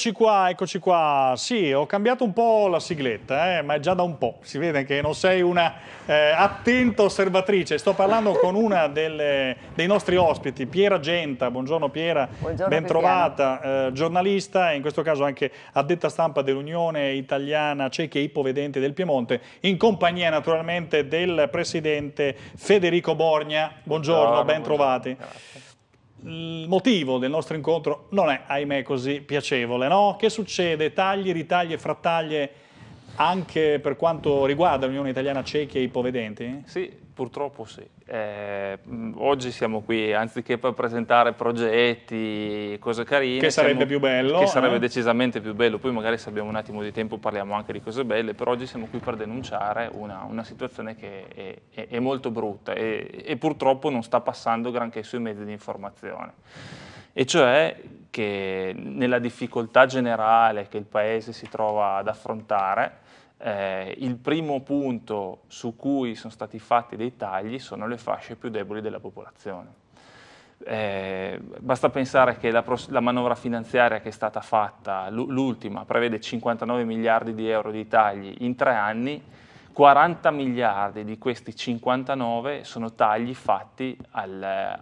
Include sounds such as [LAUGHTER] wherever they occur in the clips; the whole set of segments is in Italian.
Eccoci qua, eccoci qua. Sì, ho cambiato un po' la sigletta, eh, ma è già da un po'. Si vede che non sei una eh, attenta osservatrice. Sto parlando con una delle, dei nostri ospiti, Piera Genta. Buongiorno Piera, Buongiorno, bentrovata, eh, giornalista e in questo caso anche addetta stampa dell'Unione Italiana Ciechi e Ipovedenti del Piemonte, in compagnia naturalmente del presidente Federico Borgna. Buongiorno, buongiorno bentrovati. Buongiorno, il motivo del nostro incontro non è, ahimè, così piacevole, no? Che succede? Tagli, ritagli e frattaglie anche per quanto riguarda l'Unione Italiana Ciechi e Ipovedenti? Sì, purtroppo sì. Eh, oggi siamo qui, anziché per presentare progetti, cose carine. Che sarebbe siamo, più bello. Che sarebbe eh? decisamente più bello, poi magari se abbiamo un attimo di tempo parliamo anche di cose belle, però oggi siamo qui per denunciare una, una situazione che è, è, è molto brutta e, e purtroppo non sta passando granché sui mezzi di informazione. E cioè che nella difficoltà generale che il Paese si trova ad affrontare, eh, il primo punto su cui sono stati fatti dei tagli sono le fasce più deboli della popolazione. Eh, basta pensare che la, la, manovra finanziaria che è stata fatta, l'ultima, prevede 59 miliardi di euro di tagli in tre anni, 40 miliardi di questi 59 sono tagli fatti al,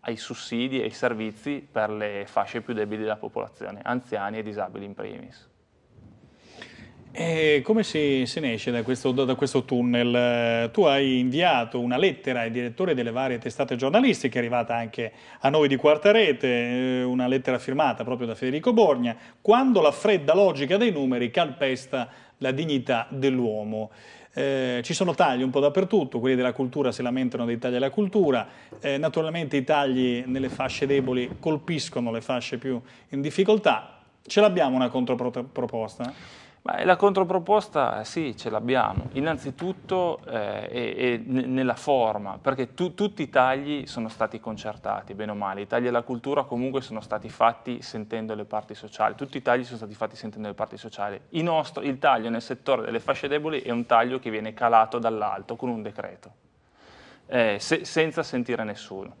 ai sussidi e ai servizi per le fasce più deboli della popolazione, anziani e disabili in primis. E come si, se ne esce da questo, da questo, tunnel? Tu hai inviato una lettera ai direttori delle varie testate giornalistiche, è arrivata anche a noi di Quarta Rete, eh, una lettera firmata proprio da Federico Borgna, quando la fredda logica dei numeri calpesta la dignità dell'uomo. Eh, ci sono tagli un po' dappertutto, quelli della cultura si lamentano dei tagli alla cultura, eh, naturalmente i tagli nelle fasce deboli colpiscono le fasce più in difficoltà. Ce l'abbiamo una controproposta? Beh, la controproposta sì, ce l'abbiamo, innanzitutto eh, e, e nella forma, perché tu, tutti i tagli sono stati concertati, bene o male, i tagli alla cultura comunque sono stati fatti sentendo le parti sociali, tutti i tagli sono stati fatti sentendo le parti sociali, il, nostro, il taglio nel settore delle fasce deboli è un taglio che viene calato dall'alto con un decreto, eh, se, senza sentire nessuno.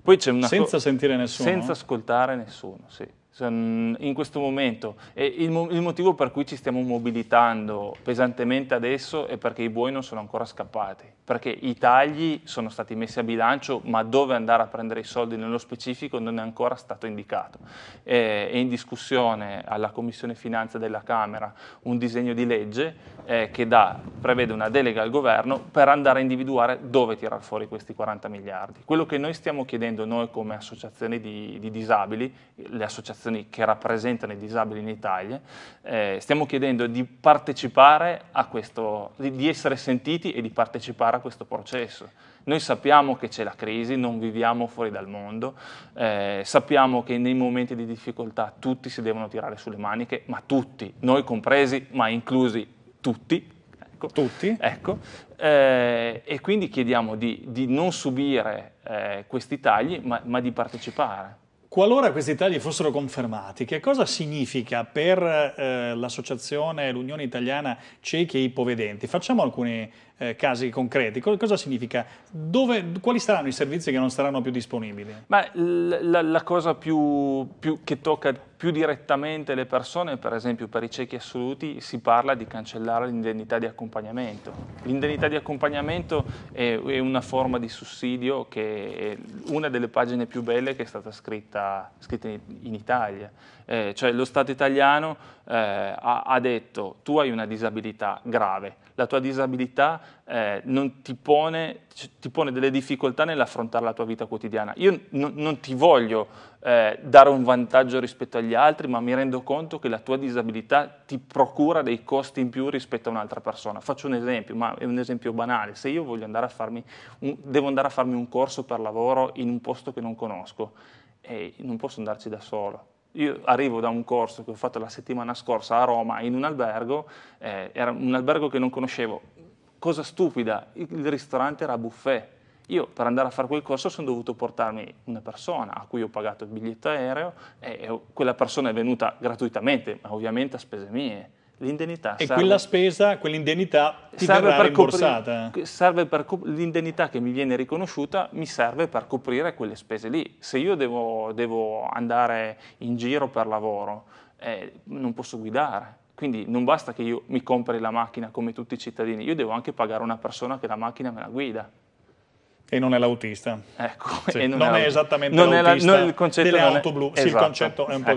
Poi c'è una senza sentire nessuno? Senza ascoltare nessuno, sì. Cioè, in questo momento e il, mo il, motivo per cui ci stiamo mobilitando pesantemente adesso è perché i buoi non sono ancora scappati, perché i tagli sono stati messi a bilancio ma dove andare a prendere i soldi nello specifico non è ancora stato indicato. Eh, è in discussione alla Commissione finanza della Camera un disegno di legge eh, che dà, prevede una delega al governo per andare a individuare dove tirar fuori questi 40 miliardi. Quello che noi stiamo chiedendo noi come associazioni di, di disabili, le associazioni associazioni che rappresentano i disabili in Italia, eh, stiamo chiedendo di partecipare a questo, di essere sentiti e di partecipare a questo processo. Noi sappiamo che c'è la crisi, non viviamo fuori dal mondo, eh, sappiamo che nei momenti di difficoltà tutti si devono tirare sulle maniche, ma tutti, noi compresi, ma inclusi tutti. Ecco, tutti. Ecco, eh, e quindi chiediamo di, di non subire eh, questi tagli, ma, ma di partecipare. Qualora questi tagli fossero confermati, che cosa significa per eh, l'associazione, l'Unione Italiana Ciechi e Ipovedenti? Facciamo alcuni eh, casi concreti. Cosa significa? Dove, quali saranno i servizi che non saranno più disponibili? Beh, la, la, cosa più, più che tocca più direttamente le persone, per esempio per i ciechi assoluti, si parla di cancellare l'indennità di accompagnamento. L'indennità di accompagnamento è, è, una forma di sussidio che è una delle pagine più belle che è stata scritta, scritta in, in, Italia. Eh, cioè lo Stato italiano eh, ha, ha detto tu hai una disabilità grave, la tua disabilità eh, ti, pone, ti, pone, delle difficoltà nell'affrontare la tua vita quotidiana. Io n- non ti voglio eh, dare un vantaggio rispetto agli altri, ma mi rendo conto che la tua disabilità ti procura dei costi in più rispetto a un'altra persona. Faccio un esempio, ma è un esempio banale. Se io andare un, devo andare a farmi un corso per lavoro in un posto che non conosco, eh, non posso andarci da solo io arrivo da un corso che ho fatto la settimana scorsa a Roma in un albergo, eh, era un albergo che non conoscevo. Cosa stupida, il ristorante era a buffet. Io per andare a fare quel corso sono dovuto portarmi una persona a cui ho pagato il biglietto aereo e quella persona è venuta gratuitamente, ma ovviamente a spese mie l'indennità e serve, quella spesa, quell'indennità ti verrà rimborsata. Coprire, l'indennità che mi viene riconosciuta mi serve per coprire quelle spese lì. Se io devo, devo andare in giro per lavoro, eh, non posso guidare. Quindi non basta che io mi compri la macchina come tutti i cittadini, io devo anche pagare una persona che la macchina me la guida e non è l'autista. Ecco, sì, non, non, è, è esattamente non l'autista è la, il concetto delle auto blu, esatto. sì, il esatto. concetto è un, ecco, è un, po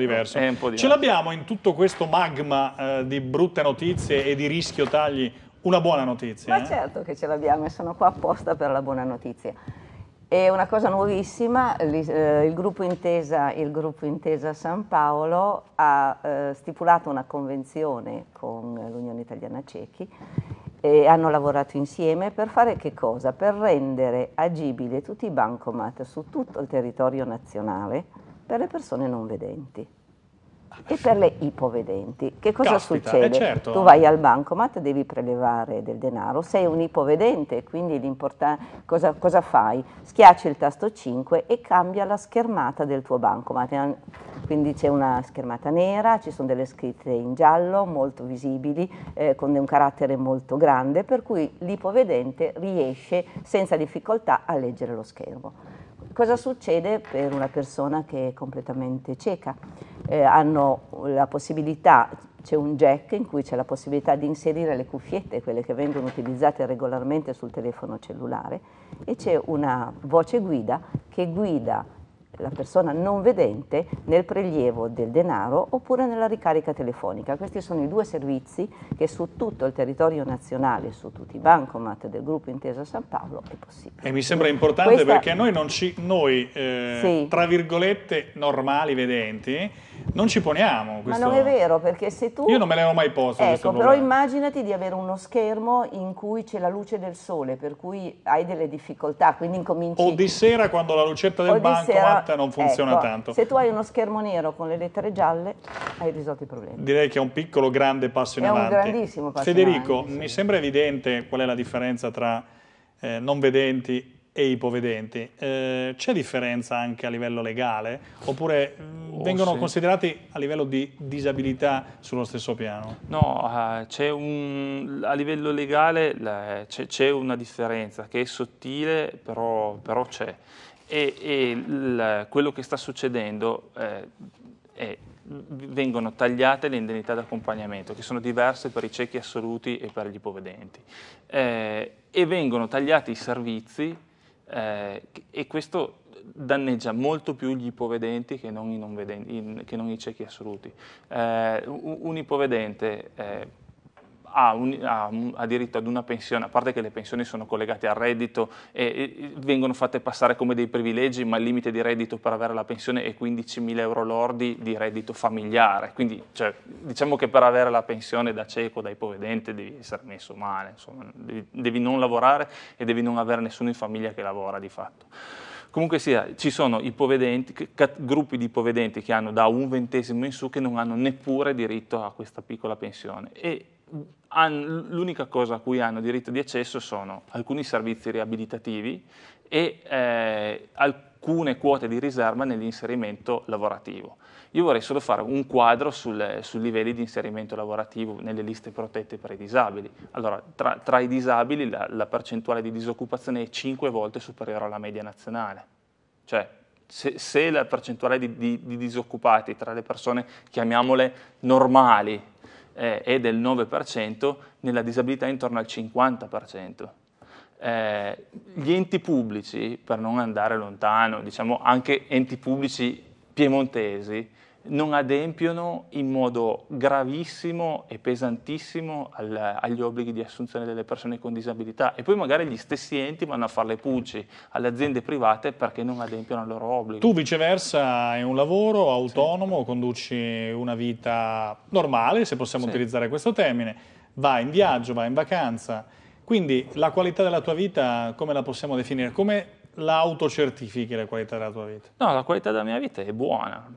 diverso. Ce l'abbiamo in tutto questo magma eh, di brutte notizie e di rischio tagli una buona notizia? Ma eh? certo che ce l'abbiamo e sono qua apposta per la buona notizia. È una cosa nuovissima, eh, il gruppo Intesa, il gruppo Intesa San Paolo ha eh, stipulato una convenzione con l'Unione Italiana Cechi eh, hanno lavorato insieme per fare che cosa? Per rendere agibile tutti i bancomat su tutto il territorio nazionale per le persone non vedenti e per le ipovedenti. Che cosa Caspita, eh, succede? certo. Tu vai al bancomat, devi prelevare del denaro, sei un ipovedente, quindi cosa, cosa, fai? Schiacci il tasto 5 e cambia la schermata del tuo bancomat. Quindi c'è una schermata nera, ci sono delle scritte in giallo molto visibili, eh, con un carattere molto grande, per cui l'ipovedente riesce senza difficoltà a leggere lo schermo cosa succede per una persona che è completamente cieca? Eh, hanno la possibilità, c'è un jack in cui c'è la possibilità di inserire le cuffiette, quelle che vengono utilizzate regolarmente sul telefono cellulare, e c'è una voce guida che guida la persona non vedente nel prelievo del denaro oppure nella ricarica telefonica. Questi sono i due servizi che su tutto il territorio nazionale, su tutti i bancomat del gruppo Intesa San Paolo è possibile. E mi sembra importante Questa... perché noi, ci, noi eh, sì. tra virgolette normali vedenti non ci poniamo. Questo... Ma non è vero perché se tu... Io non me l'avevo mai posto. Ecco, però immaginati di avere uno schermo in cui c'è la luce del sole per cui hai delle difficoltà, quindi incominci... O di sera quando la lucetta del bancomat illuminata ecco, non funziona ecco, tanto. Se tu hai uno schermo nero con le lettere gialle, hai risolto i problemi. Direi che è un piccolo grande passo in è avanti. È un grandissimo passo Federico, in avanti. Federico, mi sembra evidente qual è la differenza tra eh, non vedenti e ipovedenti. Eh, c'è differenza anche a livello legale? Oppure oh, mm, vengono sì. considerati a livello di disabilità sullo stesso piano? No, eh, un, a livello legale c'è, una differenza che è sottile, però, però c'è e, e il, quello che sta succedendo eh, è vengono tagliate le indennità d'accompagnamento, che sono diverse per i ciechi assoluti e per gli ipovedenti, eh, e vengono tagliati i servizi eh, e questo danneggia molto più gli ipovedenti che non i, non vedenti, che non i ciechi assoluti. Eh, un, un ipovedente eh, ha, un, ha, ha, diritto ad una pensione, a parte che le pensioni sono collegate al reddito e, e, vengono fatte passare come dei privilegi, ma il limite di reddito per avere la pensione è 15.000 euro lordi di reddito familiare, quindi cioè, diciamo che per avere la pensione da cieco, da ipovedente, devi essere messo male, insomma, devi, devi non lavorare e devi non avere nessuno in famiglia che lavora di fatto. Comunque sia, ci sono gruppi di ipovedenti che hanno da un ventesimo in su che non hanno neppure diritto a questa piccola pensione. E l'unica cosa a cui hanno diritto di accesso sono alcuni servizi riabilitativi e eh, alcune quote di riserva nell'inserimento lavorativo. Io vorrei solo fare un quadro sul, sui livelli di inserimento lavorativo nelle liste protette per i disabili. Allora, tra, tra i disabili la, la, percentuale di disoccupazione è 5 volte superiore alla media nazionale. Cioè, se, se la percentuale di, di, di disoccupati tra le persone, chiamiamole normali, eh, è del 9%, nella disabilità intorno al 50%. Eh, gli enti pubblici, per non andare lontano, diciamo anche enti pubblici piemontesi, non adempiono in modo gravissimo e pesantissimo al, agli obblighi di assunzione delle persone con disabilità e poi magari gli stessi enti vanno a fare le pulci alle aziende private perché non adempiono al loro obbligo. Tu viceversa hai un lavoro autonomo, sì. conduci una vita normale, se possiamo sì. utilizzare questo termine, vai in viaggio, vai in vacanza, quindi la qualità della tua vita come la possiamo definire? Come l'autocertifichi la qualità della tua vita? No, la qualità della mia vita è buona.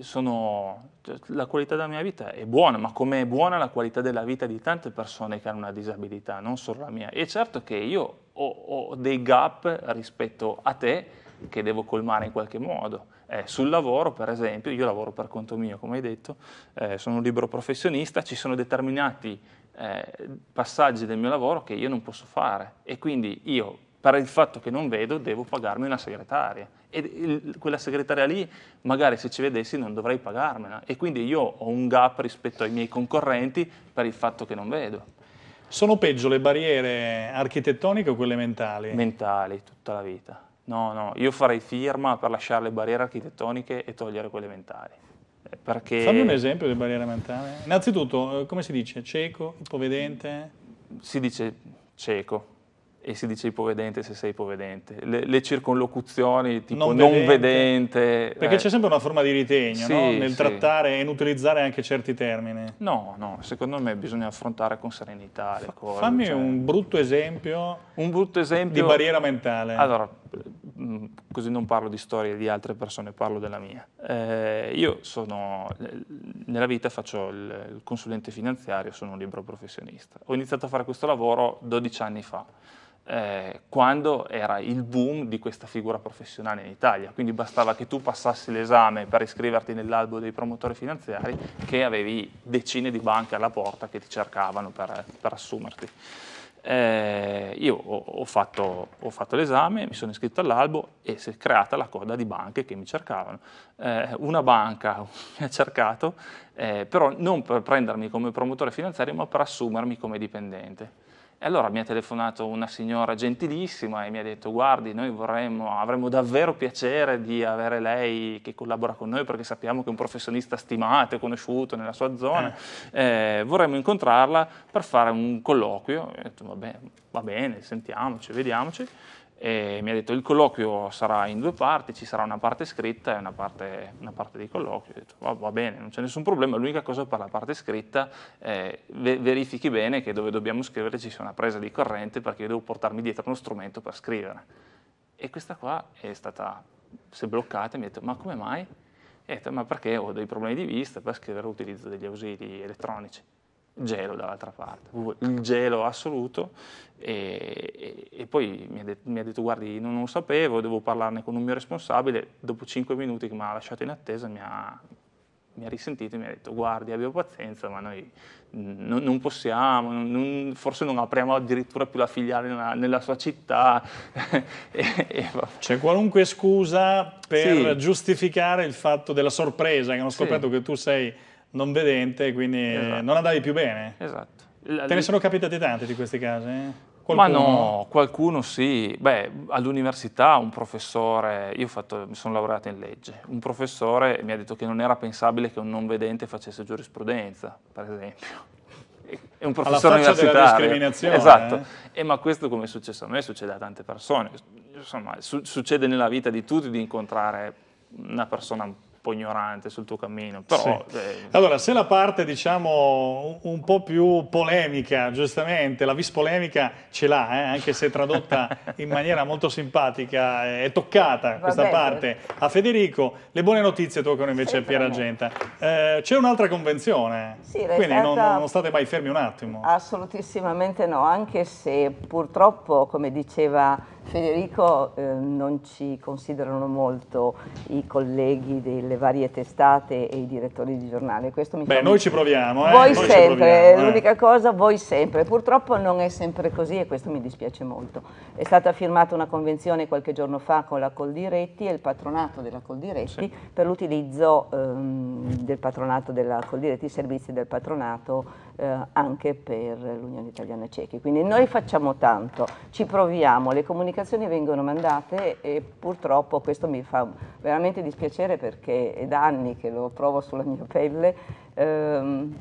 Sono... Cioè, la qualità della mia vita è buona, ma come è buona la qualità della vita di tante persone che hanno una disabilità, non solo la mia. E certo che io ho, ho dei gap rispetto a te che devo colmare in qualche modo. Eh, sul lavoro, per esempio, io lavoro per conto mio, come hai detto, eh, sono un libero professionista, ci sono determinati eh, passaggi del mio lavoro che io non posso fare e quindi io per il fatto che non vedo devo pagarmi una segretaria e il, quella segretaria lì magari se ci vedessi non dovrei pagarmela e quindi io ho un gap rispetto ai miei concorrenti per il fatto che non vedo. Sono peggio le barriere architettoniche o quelle mentali? Mentali, tutta la vita. No, no, io farei firma per lasciare le barriere architettoniche e togliere quelle mentali. Eh, perché... Fammi un esempio di barriere mentali. Innanzitutto, eh, come si dice? Cieco, ipovedente? Si dice cieco, e si dice ipovedente se sei ipovedente. Le, le circonlocuzioni tipo non, non vedente. vedente perché eh. c'è sempre una forma di ritegno sì, no? nel sì. trattare e in utilizzare anche certi termini. No, no, secondo me bisogna affrontare con serenità le Fa, cose. Fammi cioè, un, brutto esempio un brutto esempio di barriera mentale. Allora, mm, così non parlo di storie di altre persone, parlo della mia. Eh, io sono, nella vita faccio il, il consulente finanziario, sono un libro professionista. Ho iniziato a fare questo lavoro 12 anni fa eh, quando era il boom di questa figura professionale in Italia, quindi bastava che tu passassi l'esame per iscriverti nell'albo dei promotori finanziari che avevi decine di banche alla porta che ti cercavano per, per assumerti. Eh, io ho, ho, fatto, ho, fatto, l'esame, mi sono iscritto all'albo e si è creata la coda di banche che mi cercavano. Eh, una banca [LAUGHS] mi ha cercato, eh, però non per prendermi come promotore finanziario, ma per assumermi come dipendente. E allora mi ha telefonato una signora gentilissima e mi ha detto guardi, noi vorremmo, avremmo davvero piacere di avere lei che collabora con noi perché sappiamo che è un professionista stimato e conosciuto nella sua zona, eh. eh vorremmo incontrarla per fare un colloquio. E Ho detto va bene, va bene sentiamoci, vediamoci e mi ha detto il colloquio sarà in due parti, ci sarà una parte scritta e una parte, una parte di colloquio. Ho detto va, va bene, non c'è nessun problema, l'unica cosa per la parte scritta è verifichi bene che dove dobbiamo scrivere ci sia una presa di corrente perché io devo portarmi dietro uno strumento per scrivere. E questa qua è stata, si è bloccata e mi ha detto ma come mai? E ho detto ma perché ho dei problemi di vista, per scrivere utilizzo degli ausili elettronici gelo dall'altra parte, il gelo assoluto e, e, e poi mi ha, detto, mi ha, detto guardi non lo sapevo, devo parlarne con un mio responsabile, dopo cinque minuti che mi ha lasciato in attesa mi ha, mi ha risentito e mi ha detto guardi abbia pazienza ma noi non, non possiamo, non, forse non apriamo addirittura più la filiale nella, nella sua città. [LAUGHS] C'è qualunque scusa per sì. giustificare il fatto della sorpresa che hanno scoperto sì. che tu sei non vedente, quindi esatto. non andavi più bene. Esatto. La, Te ne sono capitati tanti di questi casi? Eh? Qualcuno? Ma no, qualcuno sì. Beh, all'università un professore, io fatto, mi sono laureato in legge, un professore mi ha detto che non era pensabile che un non vedente facesse giurisprudenza, per esempio. È un professore Alla universitario. Della discriminazione. Esatto. Eh? E ma questo come è successo a me succede a tante persone. Insomma, su- succede nella vita di tutti di incontrare una persona po' ignorante sul tuo cammino. Però, sì. eh... Allora, se la parte diciamo un po' più polemica, giustamente, la vis polemica ce l'ha, eh? anche se tradotta in [LAUGHS] maniera molto simpatica, eh, è toccata Va questa bene. parte a Federico. Le buone notizie toccano invece a Piera Genta. Eh, c'è un'altra convenzione, sì, quindi stata... non, non state mai fermi un attimo. Assolutissimamente no, anche se purtroppo, come diceva Federico eh, non ci considerano molto i colleghi delle varie testate e i direttori di giornale. Questo mi Beh, fa... noi ci proviamo. Eh? Voi noi sempre, eh, eh. l'unica eh. cosa, voi sempre. Purtroppo non è sempre così e questo mi dispiace molto. È stata firmata una convenzione qualche giorno fa con la Coldiretti e il patronato della Coldiretti sì. per l'utilizzo ehm, del patronato della Coldiretti, i servizi del patronato eh, anche per l'Unione Italiana Ciechi. Quindi noi facciamo tanto, ci proviamo, le comunicazioni vengono mandate e purtroppo questo mi fa veramente dispiacere perché è da anni che lo provo sulla mia pelle. Ehm,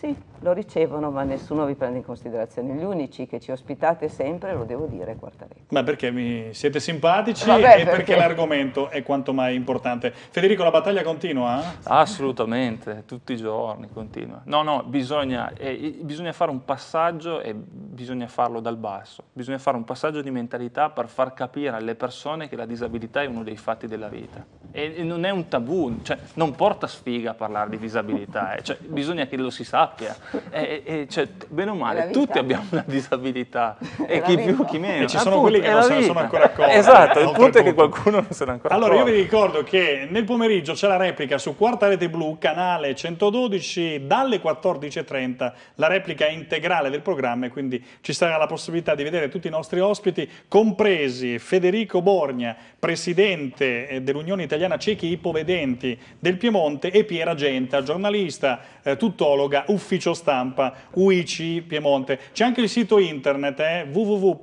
sì, lo ricevono, ma nessuno vi prende in considerazione. Gli unici che ci ospitate sempre, lo devo dire, è Quartarelli. Ma perché mi siete simpatici Vabbè, e perché, perché l'argomento è quanto mai importante. Federico, la battaglia continua? Eh? Assolutamente, tutti i giorni continua. No, no, bisogna, eh, bisogna fare un passaggio e bisogna farlo dal basso. Bisogna fare un passaggio di mentalità per far capire alle persone che la disabilità è uno dei fatti della vita e non è un tabù, cioè, non porta sfiga a parlare di disabilità, eh, cioè, bisogna che lo si sappia. E, e, cioè, bene o male, tutti abbiamo una disabilità, [LAUGHS] e chi vita. più chi meno. E ci ah, sono quelli che non se ne sono ancora accorti. [LAUGHS] Esatto, il punto è certo che qualcuno non se ne è ancora accorto. Allora, io vi ricordo che nel pomeriggio c'è la replica su Quarta Rete Blu, canale 112, dalle 14.30, la replica integrale del programma, e quindi ci sarà la possibilità di vedere tutti i nostri ospiti, compresi Federico Borgna, presidente eh, dell'Unione Italiana italiana ciechi ipovedenti del Piemonte e Piera Genta, giornalista, eh, tuttologa, ufficio stampa, UIC Piemonte. C'è anche il sito internet eh, www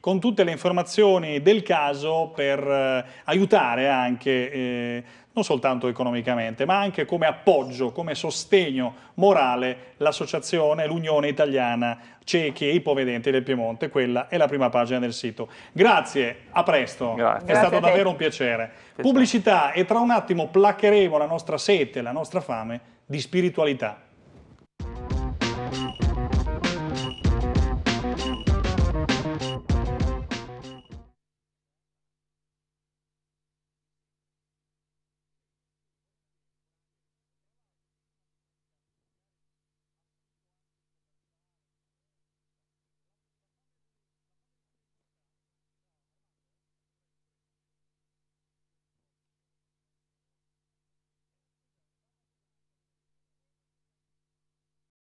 con tutte le informazioni del caso per eh, aiutare anche eh, non soltanto economicamente, ma anche come appoggio, come sostegno morale l'associazione, l'Unione Italiana Ciechi e Ipovedenti del Piemonte. Quella è la prima pagina del sito. Grazie, a presto. Grazie. È Grazie stato davvero un piacere. piacere. Pubblicità e tra un attimo placcheremo la nostra sete, la nostra fame di spiritualità.